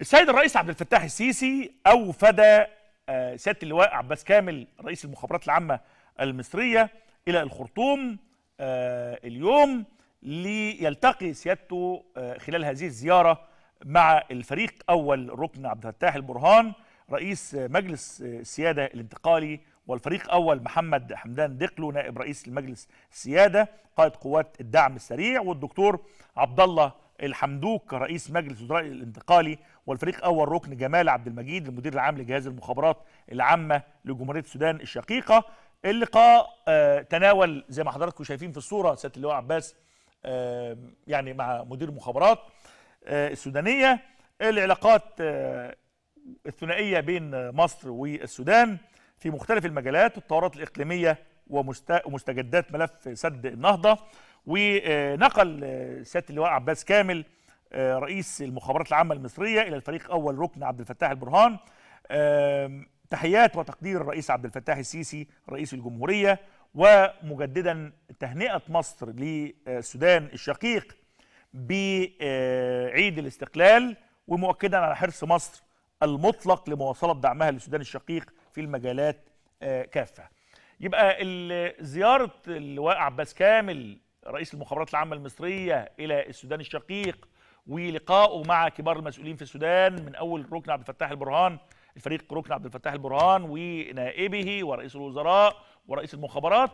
السيد الرئيس عبد الفتاح السيسي أوفد آه، سيادة اللواء عباس كامل رئيس المخابرات العامة المصرية إلى الخرطوم آه، اليوم ليلتقي سيادته آه، خلال هذه الزيارة مع الفريق أول ركن عبد الفتاح البرهان رئيس مجلس السيادة الانتقالي والفريق أول محمد حمدان دقلو نائب رئيس المجلس السيادة قائد قوات الدعم السريع والدكتور عبد الله الحمدوك رئيس مجلس الوزراء الانتقالي والفريق اول ركن جمال عبد المجيد المدير العام لجهاز المخابرات العامه لجمهوريه السودان الشقيقه اللقاء آه، تناول زي ما حضراتكم شايفين في الصوره سياده اللواء عباس آه، يعني مع مدير المخابرات آه، السودانيه العلاقات الثنائيه بين مصر والسودان في مختلف المجالات والتطورات الاقليميه ومستجدات ملف سد النهضه ونقل آه، سياده اللواء عباس كامل آه، رئيس المخابرات العامه المصريه الى الفريق اول ركن عبد الفتاح البرهان تحيات وتقدير الرئيس عبد الفتاح السيسي رئيس الجمهوريه ومجددا تهنئه مصر للسودان الشقيق بعيد آه، الاستقلال ومؤكدا على حرص مصر المطلق لمواصله دعمها للسودان الشقيق في المجالات كافه يبقى زياره اللواء عباس كامل رئيس المخابرات العامه المصريه الى السودان الشقيق ولقائه مع كبار المسؤولين في السودان من اول ركن عبد الفتاح البرهان الفريق ركن عبد الفتاح البرهان ونائبه ورئيس الوزراء ورئيس المخابرات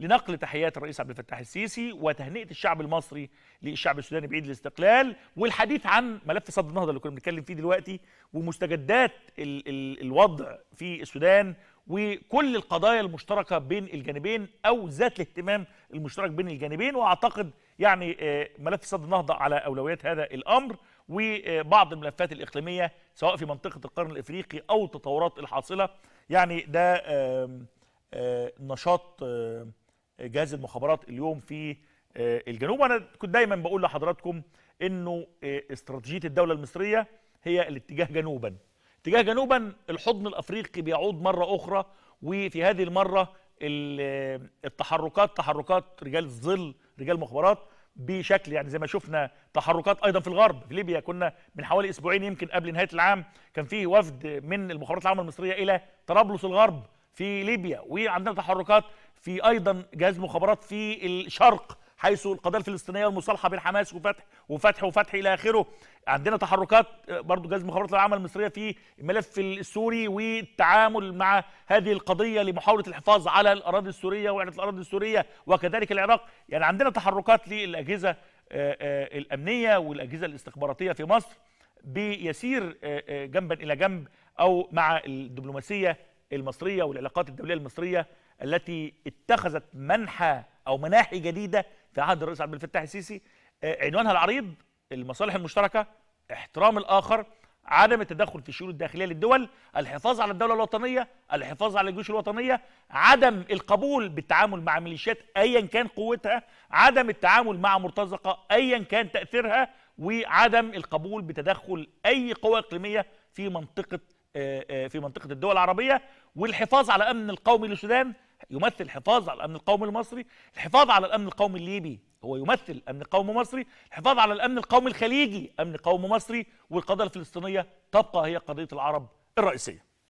لنقل تحيات الرئيس عبد الفتاح السيسي وتهنئه الشعب المصري للشعب السوداني بعيد الاستقلال والحديث عن ملف صد النهضه اللي كنا بنتكلم فيه دلوقتي ومستجدات ال ال الوضع في السودان وكل القضايا المشتركة بين الجانبين أو ذات الاهتمام المشترك بين الجانبين وأعتقد يعني آه، ملف سد النهضة على أولويات هذا الأمر وبعض الملفات الإقليمية سواء في منطقة القرن الإفريقي أو التطورات الحاصلة يعني ده آه، نشاط آه، جهاز المخابرات اليوم في الجنوب وأنا كنت دايما بقول لحضراتكم أنه استراتيجية الدولة المصرية هي الاتجاه جنوباً اتجاه جنوبا الحضن الافريقي بيعود مره اخرى وفي هذه المره التحركات تحركات رجال الظل رجال مخابرات بشكل يعني زي ما شفنا تحركات ايضا في الغرب في ليبيا كنا من حوالي اسبوعين يمكن قبل نهايه العام كان في وفد من المخابرات العامه المصريه الى طرابلس الغرب في ليبيا وعندنا تحركات في ايضا جهاز مخابرات في الشرق حيث القضيه الفلسطينيه والمصالحه بين حماس وفتح وفتح وفتح الى اخره عندنا تحركات آه، برضو جهاز المخابرات العامه المصريه في الملف السوري والتعامل مع هذه القضيه لمحاوله الحفاظ على الاراضي السوريه وعلى الاراضي السوريه وكذلك العراق يعني عندنا تحركات للاجهزه آه، آه، الامنيه والاجهزه الاستخباراتيه في مصر بيسير جنبا الى جنب او مع الدبلوماسيه المصريه والعلاقات الدوليه المصريه التي اتخذت منحى او مناحي جديده في عهد الرئيس عبد الفتاح السيسي آه، عنوانها العريض المصالح المشتركه احترام الاخر عدم التدخل في الشؤون الداخليه للدول الحفاظ على الدوله الوطنيه الحفاظ على الجيوش الوطنيه عدم القبول بالتعامل مع ميليشيات ايا كان قوتها عدم التعامل مع مرتزقه ايا كان تاثيرها وعدم القبول بتدخل اي قوى اقليميه في منطقه آه، آه، في منطقه الدول العربيه والحفاظ على امن القومي للسودان يمثل الحفاظ على الامن القومي المصري الحفاظ على الامن القومي الليبي هو يمثل امن قومي مصري الحفاظ على الامن القومي الخليجي امن قومي مصري والقضيه الفلسطينيه تبقى هي قضيه العرب الرئيسيه